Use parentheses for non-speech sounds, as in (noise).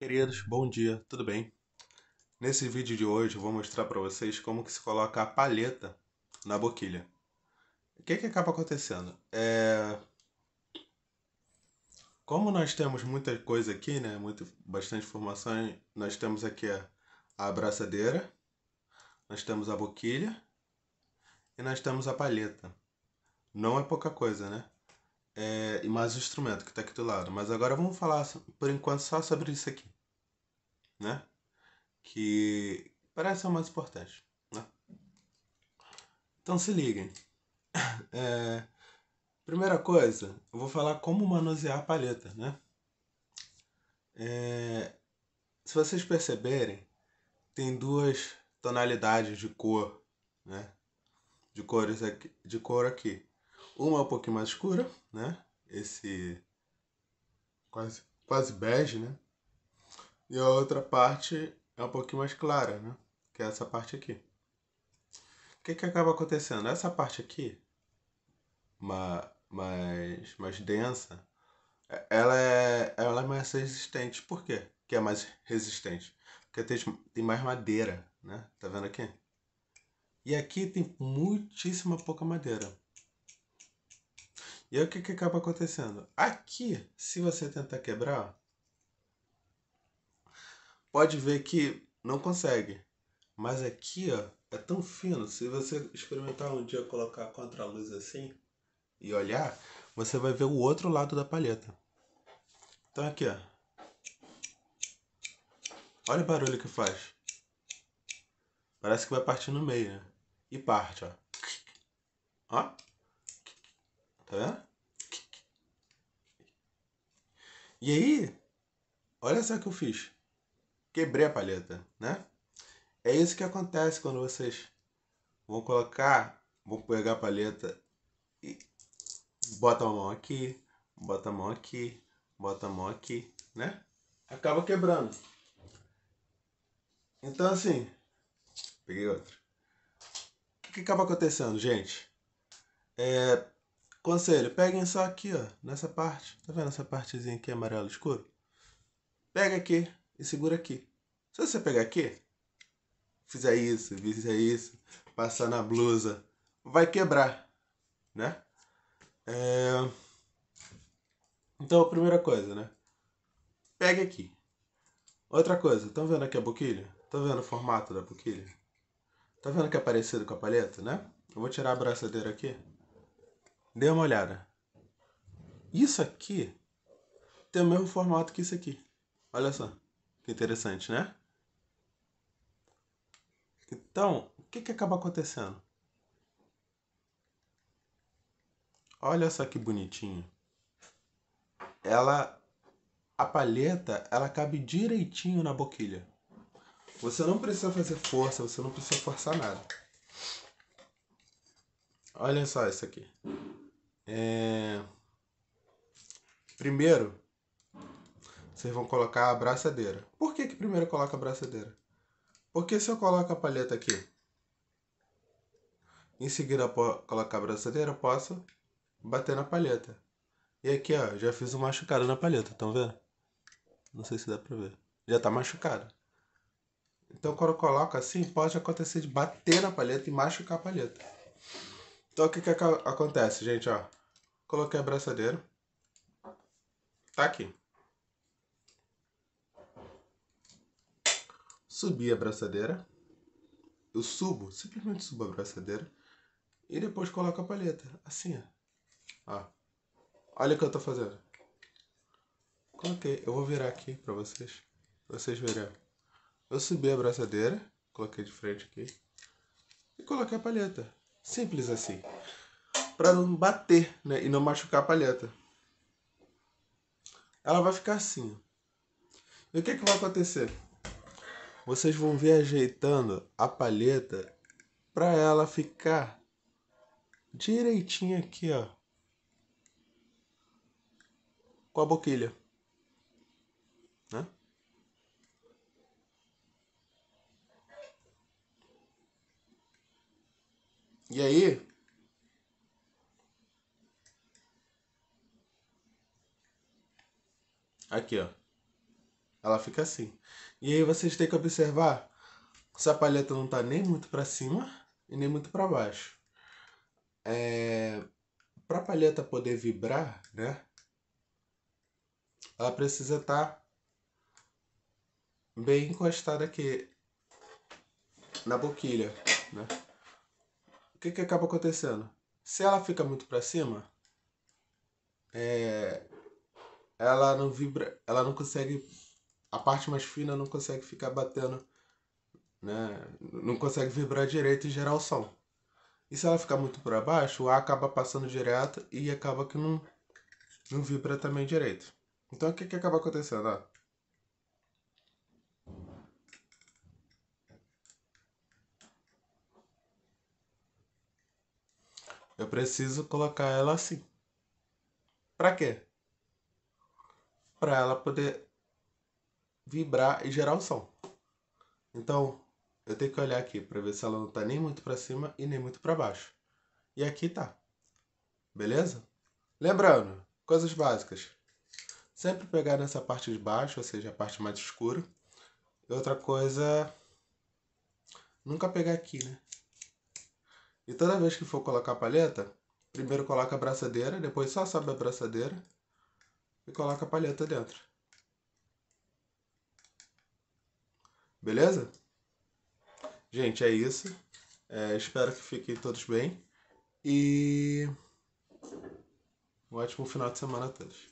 Queridos, bom dia, tudo bem? Nesse vídeo de hoje eu vou mostrar para vocês como que se coloca a palheta na boquilha. O que, que acaba acontecendo? É... Como nós temos muita coisa aqui, né? Muito, bastante informação, nós temos aqui a, a abraçadeira, nós temos a boquilha e nós temos a palheta. Não é pouca coisa, né? é, e mais o instrumento que está aqui do lado. Mas agora vamos falar por enquanto só sobre isso aqui, né? Que parece o mais importante, né? Então se liguem. (coughs) É, primeira coisa, eu vou falar como manusear a palheta, né? É, se vocês perceberem, tem duas tonalidades de cor, né? De cores aqui, de cor aqui. Uma é um pouquinho mais escura, né? Esse quase, quase bege, né? E a outra parte é um pouquinho mais clara, né? Que é essa parte aqui. O que, que acaba acontecendo? Essa parte aqui, mais, mais densa, é, ela é, ela é mais resistente. Por quê que é mais resistente? Porque tem, tem mais madeira, né? Tá vendo aqui? E aqui tem muitíssima pouca madeira. E aí o que, que acaba acontecendo? Aqui, se você tentar quebrar, pode ver que não consegue. Mas aqui, ó, é tão fino. Se você experimentar um dia colocar contra a luz assim e olhar, você vai ver o outro lado da palheta. Então aqui, ó. Olha o barulho que faz. Parece que vai partir no meio, né? E parte, ó. Ó. Hã? E aí, olha só o que eu fiz. Quebrei a palheta, né? É isso que acontece quando vocês vão colocar, vão pegar a palheta e bota a mão aqui, bota a mão aqui, bota a mão aqui, né? Acaba quebrando. Então assim, peguei outro. O que acaba acontecendo, gente? É, Conselho, peguem só aqui, ó, nessa parte. Tá vendo essa partezinha aqui amarelo escuro? Pega aqui e segura aqui. Se você pegar aqui, fizer isso, fizer isso, passar na blusa, vai quebrar, né? É... Então, a primeira coisa, né? Pega aqui. Outra coisa, estão vendo aqui a boquilha? Estão tá vendo o formato da boquilha? Tá vendo que é parecido com a palheta, né? Eu vou tirar a braçadeira aqui. Dê uma olhada. Isso aqui tem o mesmo formato que isso aqui. Olha só. Que interessante, né? Então, o que, que acaba acontecendo? Olha só que bonitinho. Ela. A palheta, ela cabe direitinho na boquilha. Você não precisa fazer força, você não precisa forçar nada. Olha só isso aqui. É... Primeiro, vocês vão colocar a braçadeira. Por que, que primeiro coloca a braçadeira? Porque se eu coloco a palheta aqui, em seguida colocar a braçadeira, posso bater na palheta. E aqui, ó, já fiz um machucado na palheta, estão vendo? Não sei se dá pra ver. Já tá machucado. Então quando eu coloco assim, pode acontecer de bater na palheta e machucar a palheta. Então o que que acontece, gente, ó? Coloquei a abraçadeira. Tá aqui. Subi a abraçadeira. Eu subo, simplesmente subo a abraçadeira. E depois coloco a palheta. Assim, ó. Olha o que eu tô fazendo. Coloquei. Eu vou virar aqui pra vocês. Pra vocês verem. Eu subi a abraçadeira. Coloquei de frente aqui. E coloquei a palheta. Simples assim para não bater né, e não machucar a palheta. Ela vai ficar assim. E o que, que vai acontecer? Vocês vão vir ajeitando a palheta para ela ficar direitinho aqui, ó. Com a boquilha. Né? E aí, Aqui, ó. Ela fica assim. E aí vocês têm que observar se a palheta não tá nem muito para cima e nem muito para baixo. É... Para a palheta poder vibrar, né? Ela precisa estar tá bem encostada aqui na boquilha, né? O que que acaba acontecendo? Se ela fica muito para cima, é ela não vibra, ela não consegue, a parte mais fina não consegue ficar batendo, né? Não consegue vibrar direito e gerar o som. E se ela ficar muito para baixo, o ar acaba passando direto e acaba que não, não vibra também direito. Então o que, que acaba acontecendo? Ó? Eu preciso colocar ela assim. Pra quê? para ela poder vibrar e gerar o som. Então, eu tenho que olhar aqui para ver se ela não está nem muito para cima e nem muito para baixo. E aqui tá. Beleza? Lembrando, coisas básicas. Sempre pegar nessa parte de baixo, ou seja, a parte mais escura. E outra coisa, nunca pegar aqui, né? E toda vez que for colocar a palheta, primeiro coloca a braçadeira, depois só sobe a braçadeira e coloca a palheta dentro. Beleza? Gente, é isso. É, espero que fiquem todos bem. E um ótimo final de semana a todos.